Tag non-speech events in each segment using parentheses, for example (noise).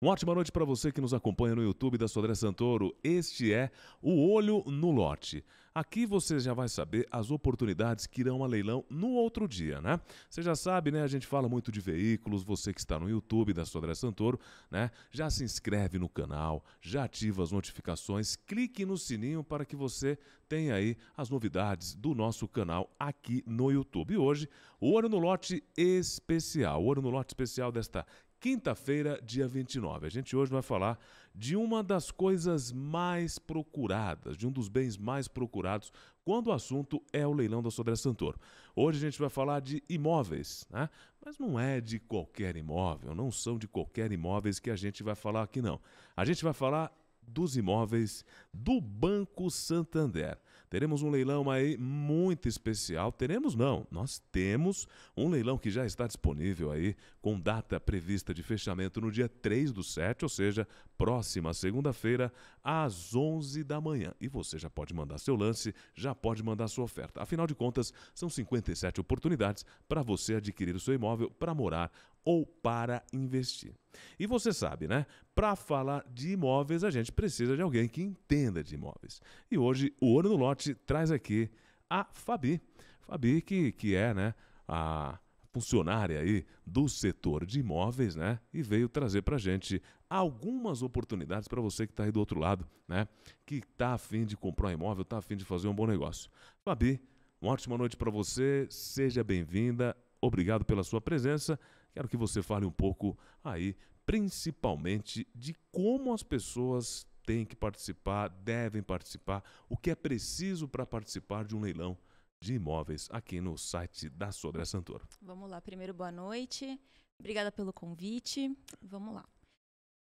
Uma ótima noite para você que nos acompanha no YouTube da Sodré Santoro. Este é o Olho no Lote. Aqui você já vai saber as oportunidades que irão a leilão no outro dia, né? Você já sabe, né? A gente fala muito de veículos. Você que está no YouTube da Sodré Santoro, né? Já se inscreve no canal, já ativa as notificações, clique no sininho para que você tenha aí as novidades do nosso canal aqui no YouTube. E hoje, o Olho no Lote especial. O Olho no Lote especial desta Quinta-feira, dia 29. A gente hoje vai falar de uma das coisas mais procuradas, de um dos bens mais procurados quando o assunto é o leilão da Sodré Santoro. Hoje a gente vai falar de imóveis, né? mas não é de qualquer imóvel, não são de qualquer imóveis que a gente vai falar aqui, não. A gente vai falar dos imóveis do Banco Santander. Teremos um leilão aí muito especial. Teremos não, nós temos um leilão que já está disponível aí com data prevista de fechamento no dia 3 do 7, ou seja, próxima segunda-feira às 11 da manhã. E você já pode mandar seu lance, já pode mandar sua oferta. Afinal de contas, são 57 oportunidades para você adquirir o seu imóvel para morar ou para investir. E você sabe, né? Para falar de imóveis, a gente precisa de alguém que entenda de imóveis. E hoje o Ouro no Lote traz aqui a Fabi. Fabi, que, que é né, a funcionária aí do setor de imóveis, né? E veio trazer para a gente algumas oportunidades para você que está aí do outro lado, né? Que está afim de comprar um imóvel, está afim de fazer um bom negócio. Fabi, uma ótima noite para você, seja bem-vinda, obrigado pela sua presença. Quero que você fale um pouco aí, principalmente de como as pessoas têm que participar, devem participar, o que é preciso para participar de um leilão de imóveis aqui no site da Sodré Santor. Vamos lá, primeiro boa noite. Obrigada pelo convite. Vamos lá.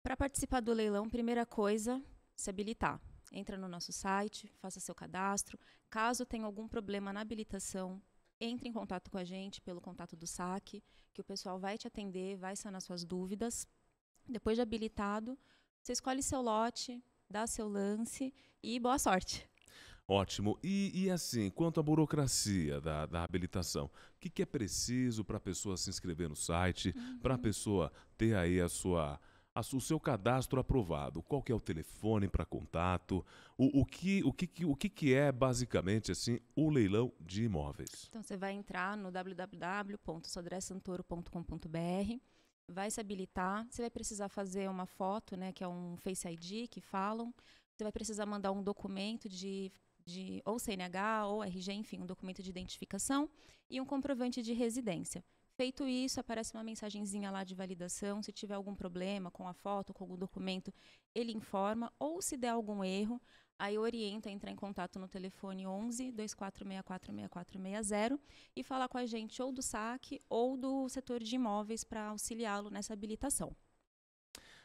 Para participar do leilão, primeira coisa, se habilitar. Entra no nosso site, faça seu cadastro. Caso tenha algum problema na habilitação, entre em contato com a gente pelo contato do SAC, que o pessoal vai te atender, vai sanar suas dúvidas. Depois de habilitado, você escolhe seu lote, dá seu lance e boa sorte. Ótimo. E, e assim, quanto à burocracia da, da habilitação, o que, que é preciso para a pessoa se inscrever no site, uhum. para a pessoa ter aí a sua o seu cadastro aprovado, qual que é o telefone para contato, o, o, que, o, que, o que, que é basicamente assim o leilão de imóveis. Então você vai entrar no www.sodressantoro.com.br, vai se habilitar, você vai precisar fazer uma foto, né, que é um Face ID que falam, você vai precisar mandar um documento de de ou CNH ou RG, enfim, um documento de identificação e um comprovante de residência. Feito isso, aparece uma mensagenzinha lá de validação. Se tiver algum problema com a foto, com algum documento, ele informa. Ou se der algum erro, aí orienta a entrar em contato no telefone 11 2464 6460 e falar com a gente ou do SAC ou do setor de imóveis para auxiliá-lo nessa habilitação.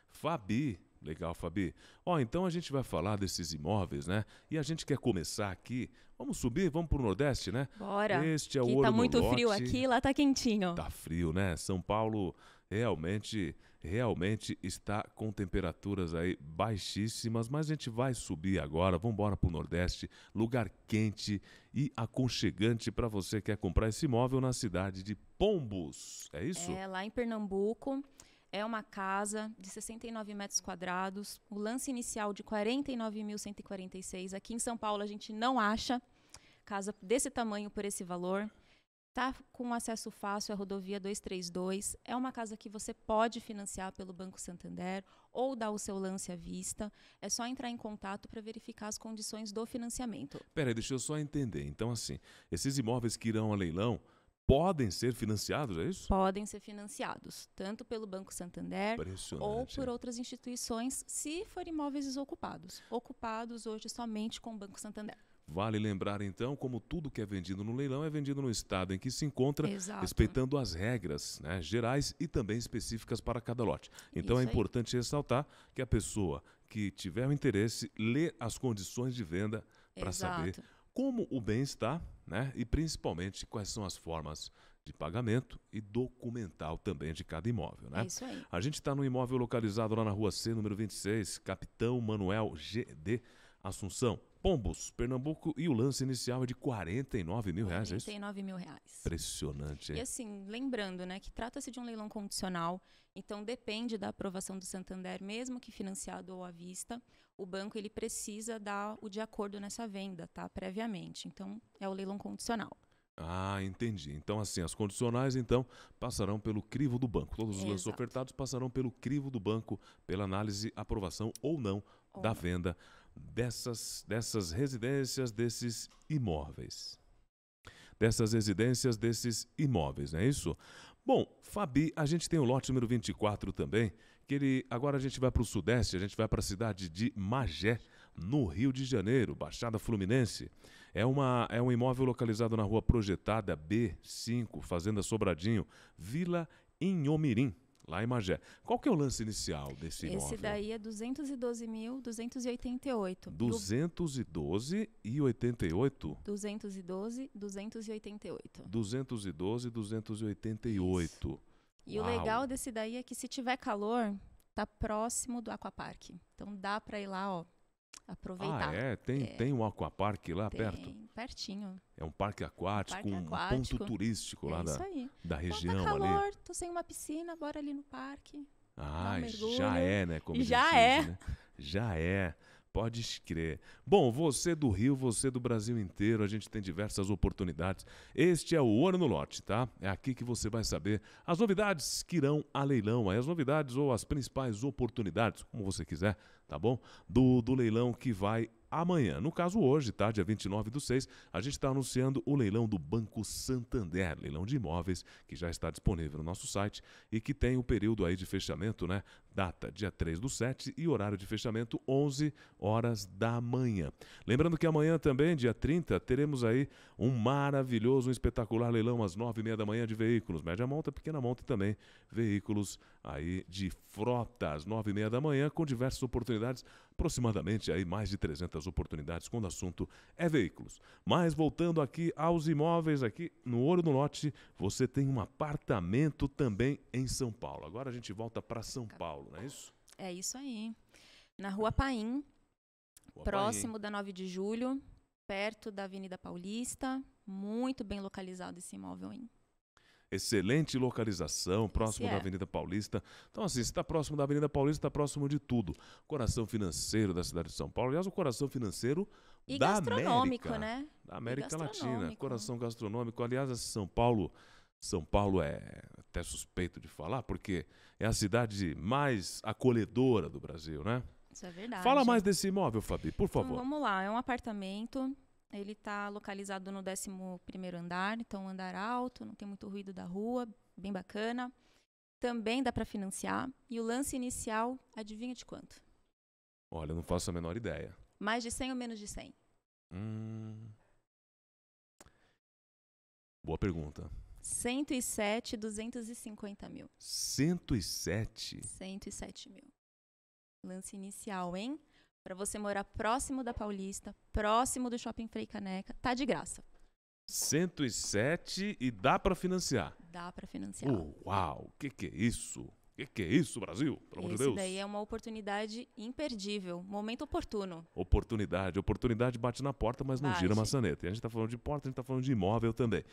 Fabi, Legal, Fabi. Ó, então a gente vai falar desses imóveis, né? E a gente quer começar aqui. Vamos subir, vamos pro Nordeste, né? Bora. Este é o Ouro tá muito frio lote. aqui, lá tá quentinho. Tá frio, né? São Paulo realmente, realmente está com temperaturas aí baixíssimas, mas a gente vai subir agora. Vamos embora pro Nordeste, lugar quente e aconchegante para você que quer comprar esse imóvel na cidade de Pombos. É isso? É, lá em Pernambuco. É uma casa de 69 metros quadrados, o lance inicial de 49.146. Aqui em São Paulo a gente não acha casa desse tamanho por esse valor. Está com acesso fácil à rodovia 232. É uma casa que você pode financiar pelo Banco Santander ou dar o seu lance à vista. É só entrar em contato para verificar as condições do financiamento. Peraí, deixa eu só entender. Então, assim, esses imóveis que irão a leilão, podem ser financiados, é isso? Podem ser financiados, tanto pelo Banco Santander ou por outras instituições, se forem imóveis desocupados. Ocupados hoje somente com o Banco Santander. Vale lembrar então, como tudo que é vendido no leilão é vendido no estado em que se encontra, Exato. respeitando as regras né, gerais e também específicas para cada lote. Então é Isso é importante ressaltar que a pessoa que tiver o interesse lê as condições de venda para saber como o bem-estar, né? E principalmente quais são as formas de pagamento e documental também de cada imóvel, né? É isso aí. A gente está no imóvel localizado lá na rua C, número 26, Capitão Manuel GD Assunção, Pombos, Pernambuco e o lance inicial é de 49 mil reais, 49 é mil reais. Impressionante, hein? E assim, lembrando, né, que trata-se de um leilão condicional, então depende da aprovação do Santander, mesmo que financiado ou à vista, o banco ele precisa dar o de acordo nessa venda, tá? Previamente. Então, é o leilão condicional. Ah, entendi. Então, assim, as condicionais, então, passarão pelo crivo do banco. Todos os lances ofertados passarão pelo crivo do banco, pela análise, aprovação ou não ou da não. venda dessas, dessas residências, desses imóveis. Dessas residências, desses imóveis, não é isso? Bom, Fabi, a gente tem o lote número 24 também, que ele agora a gente vai para o sudeste, a gente vai para a cidade de Magé, no Rio de Janeiro, Baixada Fluminense. É, uma, é um imóvel localizado na rua projetada B5, Fazenda Sobradinho, Vila Inhomirim lá em Magé. Qual que é o lance inicial desse Esse imóvel? Esse daí é 212.288. 212 e 88? 212, 288. 212, 288. Isso. E Uau. o legal desse daí é que se tiver calor, tá próximo do aquapark. Então dá para ir lá, ó, aproveitar. Ah, é? Tem, é. tem um aquapark lá tem, perto? pertinho. É um parque aquático, um, parque aquático. um ponto turístico é lá da, da então, tá região então, calor, ali. Tô sem uma piscina, bora ali no parque. Ah, já é, né? Como já diz, é. Né? Já é. Pode crer. Bom, você do Rio, você do Brasil inteiro, a gente tem diversas oportunidades. Este é o Ouro no Lote, tá? É aqui que você vai saber as novidades que irão a leilão, as novidades ou as principais oportunidades, como você quiser, tá bom? Do, do leilão que vai amanhã. No caso, hoje, tá? Dia 29 do 6, a gente está anunciando o leilão do Banco Santander, leilão de imóveis, que já está disponível no nosso site e que tem o período aí de fechamento, né? Data, dia 3 do 7 e horário de fechamento, 11 horas da manhã. Lembrando que amanhã também, dia 30, teremos aí um maravilhoso, um espetacular leilão às 9 e meia da manhã de veículos, média monta, pequena monta e também veículos aí de frota às 9 e meia da manhã com diversas oportunidades oportunidades, aproximadamente aí mais de 300 oportunidades quando o assunto é veículos. Mas voltando aqui aos imóveis aqui no Ouro do Lote, você tem um apartamento também em São Paulo. Agora a gente volta para São Paulo, não é isso? É isso aí. Na Rua Paim, Rua próximo Paim. da 9 de Julho, perto da Avenida Paulista, muito bem localizado esse imóvel, hein? excelente localização, assim próximo da é. Avenida Paulista. Então, assim, se está próximo da Avenida Paulista, está próximo de tudo. Coração financeiro da cidade de São Paulo. Aliás, o coração financeiro e da América. Né? Da América Latina. Coração gastronômico. Aliás, São Paulo. São Paulo é até suspeito de falar, porque é a cidade mais acolhedora do Brasil, né? Isso é verdade. Fala mais desse imóvel, Fabi, por favor. Então, vamos lá, é um apartamento ele está localizado no 11º andar, então é andar alto, não tem muito ruído da rua, bem bacana. Também dá para financiar. E o lance inicial, adivinha de quanto? Olha, eu não faço a menor ideia. Mais de 100 ou menos de 100? Hum... Boa pergunta. 107, 250 mil. 107? 107 mil. Lance inicial, hein? para você morar próximo da Paulista, próximo do Shopping Frei Caneca, tá de graça. 107 e dá para financiar. Dá para financiar. Uau, o que, que é isso? que, que é isso, Brasil? Pelo amor de Deus. Isso daí é uma oportunidade imperdível, momento oportuno. Oportunidade, oportunidade bate na porta, mas não bate. gira a maçaneta. E a gente está falando de porta, a gente está falando de imóvel também.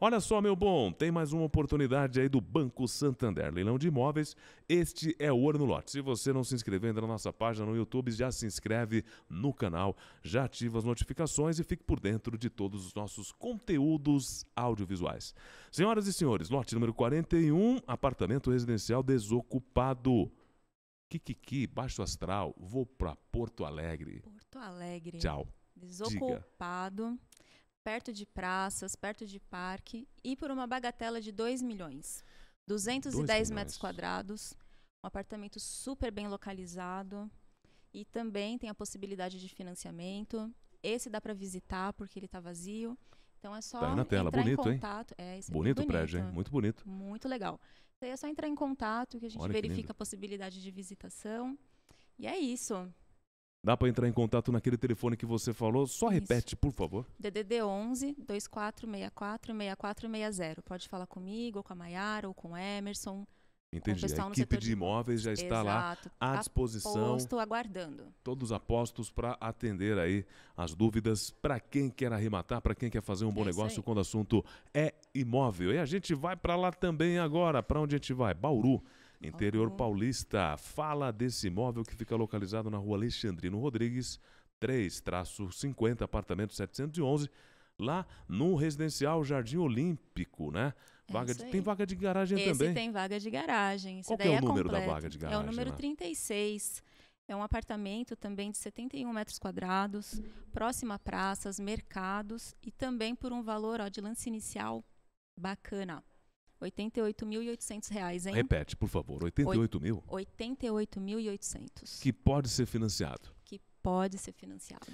Olha só, meu bom, tem mais uma oportunidade aí do Banco Santander, leilão de imóveis. Este é o Ouro no Lote. Se você não se inscreveu ainda na nossa página no YouTube, já se inscreve no canal, já ativa as notificações e fique por dentro de todos os nossos conteúdos audiovisuais. Senhoras e senhores, lote número 41, apartamento residencial 18 desocupado. Kikiki, baixo astral, vou para Porto Alegre. Porto Alegre. Tchau. Desocupado, Diga. perto de praças, perto de parque e por uma bagatela de 2 milhões. 210 milhões. metros quadrados, um apartamento super bem localizado e também tem a possibilidade de financiamento. Esse dá para visitar porque ele está vazio. Então é só tá na tela. entrar bonito, em contato. Hein? É, bonito, é bonito o prédio, hein? Muito bonito. Muito legal. Então é só entrar em contato que a gente Olha verifica a possibilidade de visitação. E é isso. Dá para entrar em contato naquele telefone que você falou? Só repete, Isso. por favor. DDD 11 2464 6460. Pode falar comigo, ou com a Maiara, ou com o Emerson. Entendi. A equipe de imóveis já está Exato. lá à tá disposição. Aposto aguardando. Todos apostos para atender aí as dúvidas para quem quer arrematar, para quem quer fazer um bom é negócio quando o assunto é imóvel. E a gente vai para lá também agora. Para onde a gente vai? Bauru. Interior uhum. Paulista, fala desse imóvel que fica localizado na rua Alexandrino Rodrigues, 3-50, apartamento 711, lá no residencial Jardim Olímpico, né? É vaga de, tem vaga de garagem Esse também. tem vaga de garagem. Esse Qual é o é número completo. da vaga de garagem? É o número 36. É um apartamento também de 71 metros quadrados, próximo a praças, mercados e também por um valor ó, de lance inicial bacana. R$ 88.800, hein? Repete, por favor, 88 mil? 88.800. Que pode ser financiado. Que pode ser financiado.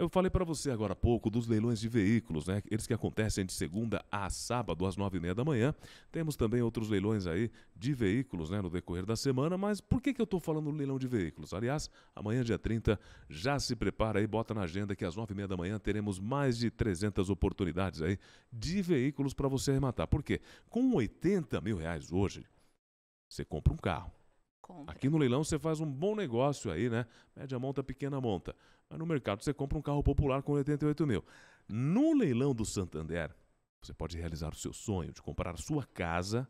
Eu falei para você agora há pouco dos leilões de veículos, né? Eles que acontecem de segunda a sábado às nove e meia da manhã. Temos também outros leilões aí de veículos, né? No decorrer da semana. Mas por que, que eu estou falando do leilão de veículos? Aliás, amanhã, dia 30, já se prepara aí, bota na agenda que às nove e meia da manhã teremos mais de 300 oportunidades aí de veículos para você arrematar. Por quê? Com 80 mil reais hoje, você compra um carro. Compre. Aqui no leilão você faz um bom negócio aí, né? Média monta, pequena monta. Mas no mercado você compra um carro popular com 88 mil. No leilão do Santander, você pode realizar o seu sonho de comprar a sua casa,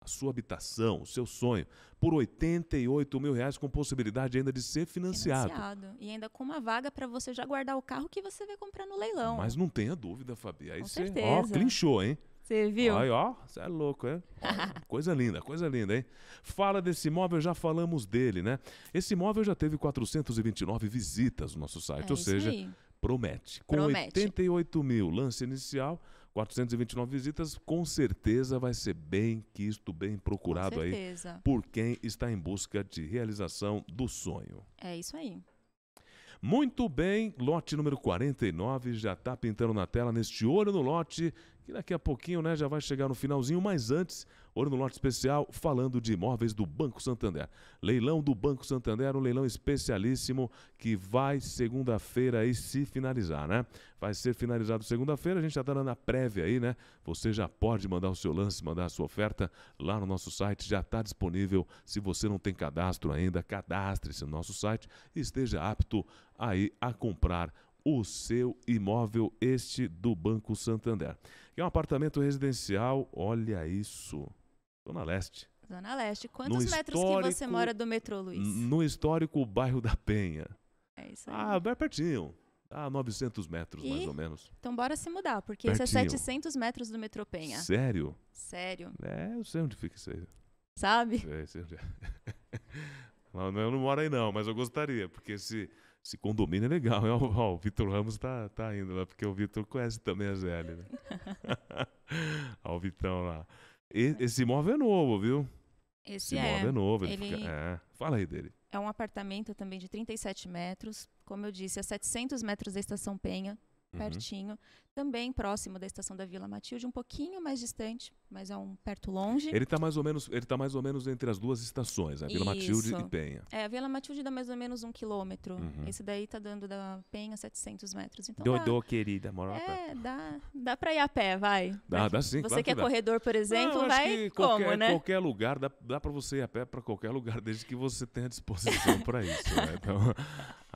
a sua habitação, o seu sonho, por 88 mil reais, com possibilidade ainda de ser financiado. financiado. E ainda com uma vaga para você já guardar o carro que você vai comprar no leilão. Mas não tenha dúvida, Fabi. Aí com você certeza. ó, clinchou, hein? Você viu? Aí, ó, você é louco, é? (laughs) coisa linda, coisa linda, hein? Fala desse imóvel, já falamos dele, né? Esse imóvel já teve 429 visitas no nosso site, é ou seja, aí. promete. Com promete. 88 mil lance inicial, 429 visitas, com certeza vai ser bem quisto, bem procurado aí por quem está em busca de realização do sonho. É isso aí. Muito bem, lote número 49 já está pintando na tela neste olho no lote que daqui a pouquinho né, já vai chegar no finalzinho, mas antes, Ouro no Norte Especial falando de imóveis do Banco Santander. Leilão do Banco Santander, um leilão especialíssimo que vai segunda-feira aí se finalizar, né? Vai ser finalizado segunda-feira, a gente já está na prévia aí, né? Você já pode mandar o seu lance, mandar a sua oferta lá no nosso site, já está disponível. Se você não tem cadastro ainda, cadastre-se no nosso site e esteja apto aí a comprar o seu imóvel, este do Banco Santander. que é um apartamento residencial, olha isso, Zona Leste. Zona Leste. Quantos no metros que você mora do metrô, Luiz? No histórico bairro da Penha. É isso aí. Ah, bem pertinho. A ah, 900 metros, e? mais ou menos. Então bora se mudar, porque é Pertinho. isso é 700 metros do metrô Penha. Sério? Sério. É, eu sei onde fica isso aí. Sabe? É, sei onde é. (laughs) não, eu não moro aí não, mas eu gostaria, porque se esse condomínio é legal. (laughs) Ó, o Vitor Ramos tá, tá indo lá, porque o Vitor conhece também a Zélia, né? Olha (laughs) o Vitão lá. E, esse imóvel é novo, viu? Esse, esse é. imóvel é novo. Ele, ele... Fica... É. Fala aí dele. É um apartamento também de 37 metros. Como eu disse, a 700 metros da Estação Penha uhum. pertinho, também próximo da estação da Vila Matilde, um pouquinho mais distante, mas é um perto longe. Ele está mais ou menos, ele tá mais ou menos entre as duas estações, a né? Vila Isso. Matilde e Penha. É, a Vila Matilde dá mais ou menos um quilômetro. Uhum. Esse daí está dando da Penha 700 metros. Então dou, dá, querida, mora É, dá, dá para ir a pé, vai. Dá, dá sim. Você claro que é corredor, por exemplo, Não, vai qualquer, como, né? Qualquer lugar dá, dá para você ir a pé para qualquer lugar, desde que você tenha disposição para isso. Né? Então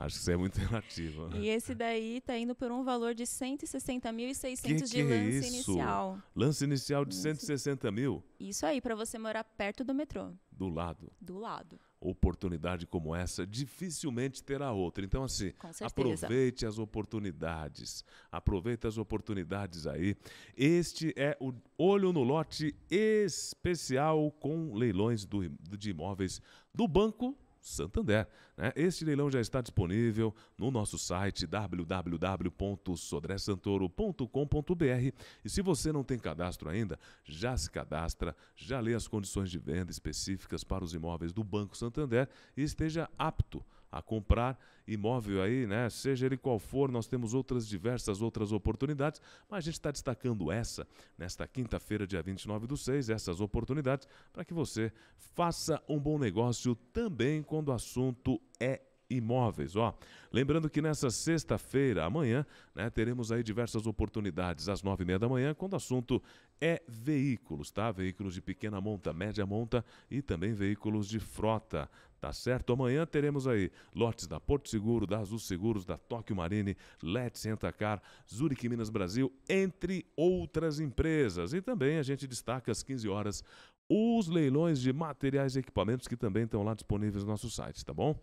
Acho que isso é muito (laughs) relativo. E esse daí tá indo por um valor de 160.600 de é lance é isso? inicial. Lance inicial de 160 mil? Isso aí, para você morar perto do metrô. Do lado. Do lado. Oportunidade como essa dificilmente terá outra. Então, assim, aproveite as oportunidades. Aproveite as oportunidades aí. Este é o Olho no Lote especial com leilões do, de imóveis do Banco Santander. Né? Este leilão já está disponível no nosso site www.sodressantoro.com.br e se você não tem cadastro ainda, já se cadastra, já lê as condições de venda específicas para os imóveis do Banco Santander e esteja apto a comprar imóvel aí, né? Seja ele qual for, nós temos outras diversas outras oportunidades, mas a gente está destacando essa nesta quinta-feira, dia 29 do 6, essas oportunidades para que você faça um bom negócio também quando o assunto é Imóveis. Ó, lembrando que nessa sexta-feira, amanhã, né, teremos aí diversas oportunidades às nove e meia da manhã, quando o assunto é veículos, tá? Veículos de pequena monta, média monta e também veículos de frota. Tá certo? Amanhã teremos aí lotes da Porto Seguro, da Azul Seguros, da Tóquio Marine, Let's Entacar, Zurich Minas Brasil, entre outras empresas. E também a gente destaca às 15 horas os leilões de materiais e equipamentos que também estão lá disponíveis no nosso site, tá bom?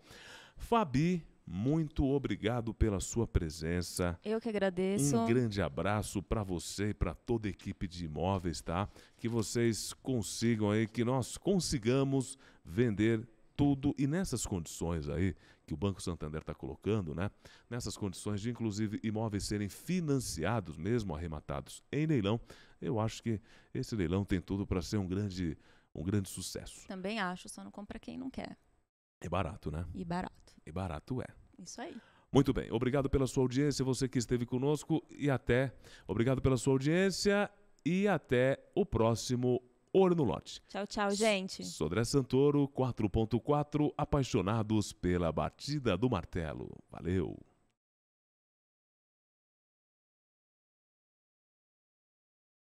Fabi, muito obrigado pela sua presença. Eu que agradeço. Um grande abraço para você e para toda a equipe de imóveis, tá? Que vocês consigam aí, que nós consigamos vender tudo e nessas condições aí que o Banco Santander está colocando, né? Nessas condições de inclusive imóveis serem financiados mesmo, arrematados em leilão, eu acho que esse leilão tem tudo para ser um grande um grande sucesso. Também acho, só não compra quem não quer. É barato, né? E barato. E barato é. Isso aí. Muito bem, obrigado pela sua audiência, você que esteve conosco e até. Obrigado pela sua audiência e até o próximo Ouro no Lote. Tchau, tchau, gente. Sodré Santoro, 4.4, apaixonados pela batida do martelo. Valeu.